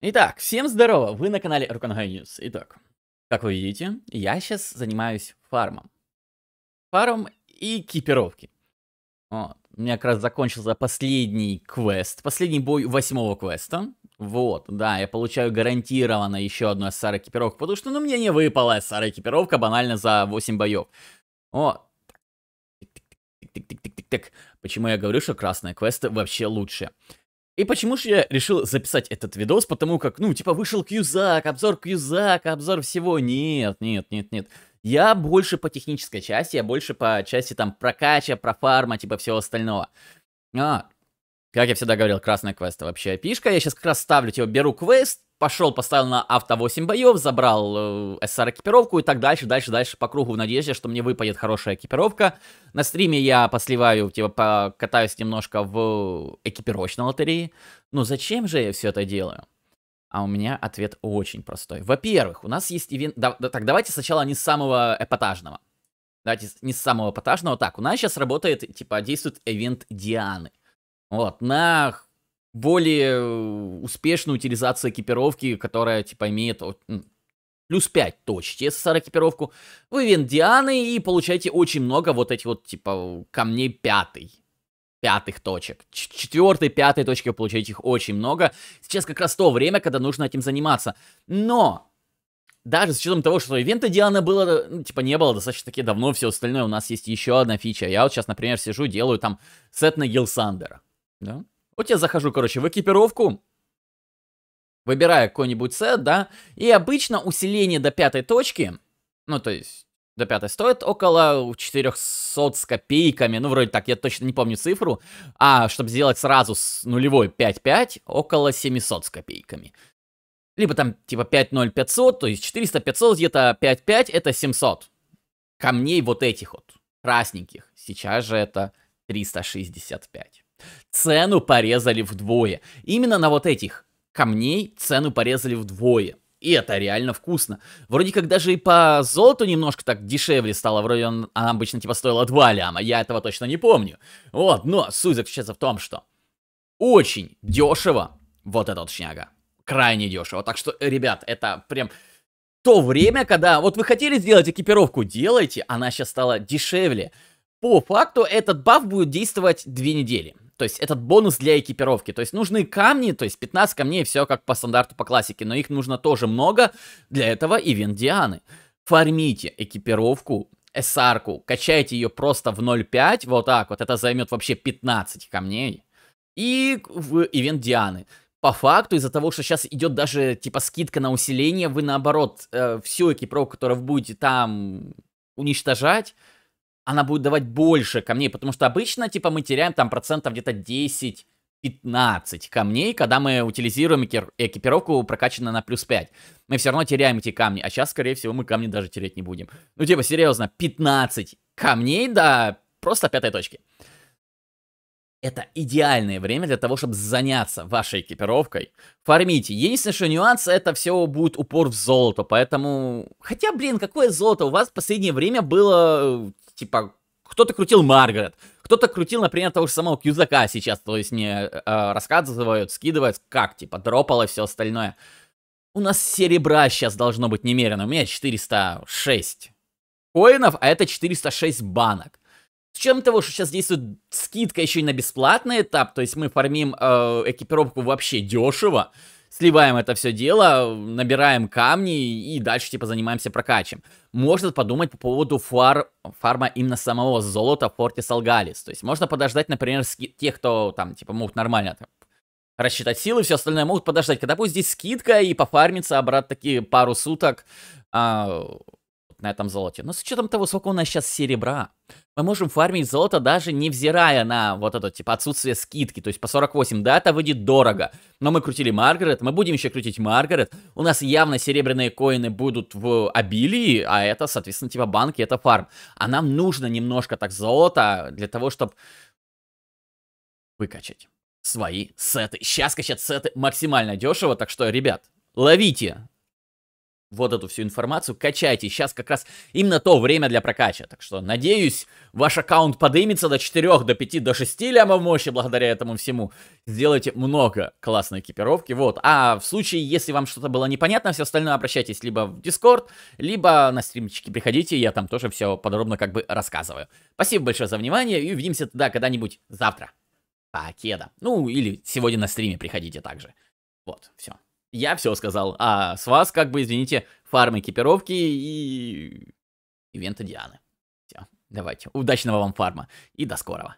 Итак, всем здорово, вы на канале Рукангай News. Итак, как вы видите, я сейчас занимаюсь фармом. фармом и экипировки. Вот. У меня как раз закончился последний квест, последний бой восьмого квеста. Вот, да, я получаю гарантированно еще одну SR экипировку, потому что, ну, мне не выпала SR экипировка банально за 8 боев. Вот. Тик-тик-тик-тик-тик-тик-тик. Почему я говорю, что красные квесты вообще лучше? И почему же я решил записать этот видос? Потому как, ну, типа, вышел Кьюзак, обзор Кьюзака, обзор всего. Нет, нет, нет, нет. Я больше по технической части, я больше по части там прокача, про фарма, типа всего остального. А, как я всегда говорил, красная квеста вообще пишка. Я сейчас как раз ставлю, типа, беру квест, пошел, поставил на авто 8 боев, забрал э, SR экипировку и так дальше, дальше, дальше по кругу в надежде, что мне выпадет хорошая экипировка. На стриме я посливаю, типа, покатаюсь немножко в экипировочной лотерее. Но ну, зачем же я все это делаю? А у меня ответ очень простой. Во-первых, у нас есть ивент... Да, да, так, давайте сначала не с самого эпатажного. Давайте не с самого эпатажного. Так, у нас сейчас работает, типа, действует ивент Дианы. Вот, на более э, успешную утилизацию экипировки, которая, типа, имеет плюс 5 точек СССР экипировку, вы вендианы и получаете очень много вот этих вот, типа, камней пятый, пятых точек. Четвертой, пятой точки вы получаете их очень много. Сейчас как раз то время, когда нужно этим заниматься. Но даже с учетом того, что ивента Диана было, ну, типа, не было достаточно таки давно, все остальное, у нас есть еще одна фича. Я вот сейчас, например, сижу, делаю там сет на Гилсандера. Да. Вот я захожу, короче, в экипировку, выбираю какой-нибудь сет, да, и обычно усиление до пятой точки, ну, то есть до пятой стоит около 400 с копейками, ну, вроде так, я точно не помню цифру, а чтобы сделать сразу с нулевой 5-5, около 700 с копейками. Либо там типа 50500, то есть 400-500, где-то 55 это 700. Камней вот этих вот, красненьких. Сейчас же это 365 цену порезали вдвое. Именно на вот этих камней цену порезали вдвое. И это реально вкусно. Вроде как даже и по золоту немножко так дешевле стало. Вроде он, она обычно типа стоила 2 ляма. Я этого точно не помню. Вот, но суть заключается в том, что очень дешево вот этот вот шняга. Крайне дешево. Так что, ребят, это прям то время, когда вот вы хотели сделать экипировку, делайте. Она сейчас стала дешевле. По факту этот баф будет действовать две недели. То есть этот бонус для экипировки. То есть нужны камни, то есть 15 камней, все как по стандарту, по классике. Но их нужно тоже много. Для этого и вендианы. Фармите экипировку, эсарку, качайте ее просто в 0.5, вот так вот. Это займет вообще 15 камней. И в ивент Дианы по факту, из-за того, что сейчас идет даже, типа, скидка на усиление, вы, наоборот, э, всю экипировку, которую вы будете там уничтожать, она будет давать больше камней, потому что обычно, типа, мы теряем там процентов где-то 10 15 камней, когда мы утилизируем экипировку, прокачанную на плюс 5. Мы все равно теряем эти камни, а сейчас, скорее всего, мы камни даже терять не будем. Ну, типа, серьезно, 15 камней, да, просто пятой точки это идеальное время для того, чтобы заняться вашей экипировкой. Фармите. Единственный что нюанс, это все будет упор в золото, поэтому... Хотя, блин, какое золото? У вас в последнее время было, типа, кто-то крутил Маргарет, кто-то крутил, например, того же самого Кьюзака сейчас, то есть мне э, рассказывают, скидывают, как, типа, дропало и все остальное. У нас серебра сейчас должно быть немерено, у меня 406 коинов, а это 406 банок. С чем того, что сейчас действует скидка еще и на бесплатный этап, то есть мы фармим э, экипировку вообще дешево, сливаем это все дело, набираем камни и дальше типа занимаемся прокачем. Можно подумать по поводу фар... фарма именно самого золота в порте Солгалис. То есть можно подождать, например, ски... тех, кто там типа могут нормально там, рассчитать силы, все остальное могут подождать. Когда будет здесь скидка и пофармится обратно таки пару суток, а, на этом золоте. Но с учетом того, сколько у нас сейчас серебра, мы можем фармить золото даже невзирая на вот это, типа, отсутствие скидки. То есть по 48, да, это выйдет дорого. Но мы крутили Маргарет, мы будем еще крутить Маргарет. У нас явно серебряные коины будут в обилии, а это, соответственно, типа банки, это фарм. А нам нужно немножко так золота для того, чтобы выкачать свои сеты. Сейчас качать сеты максимально дешево, так что, ребят, ловите вот эту всю информацию, качайте. Сейчас как раз именно то время для прокача. Так что, надеюсь, ваш аккаунт подымется до 4, до 5, до 6 лямов мощи благодаря этому всему. Сделайте много классной экипировки. Вот. А в случае, если вам что-то было непонятно, все остальное обращайтесь либо в Discord, либо на стримчики приходите, я там тоже все подробно как бы рассказываю. Спасибо большое за внимание и увидимся тогда когда-нибудь завтра. Покеда. Ну, или сегодня на стриме приходите также. Вот, все я все сказал. А с вас, как бы, извините, фарм экипировки и... Ивента Дианы. Все, давайте. Удачного вам фарма и до скорого.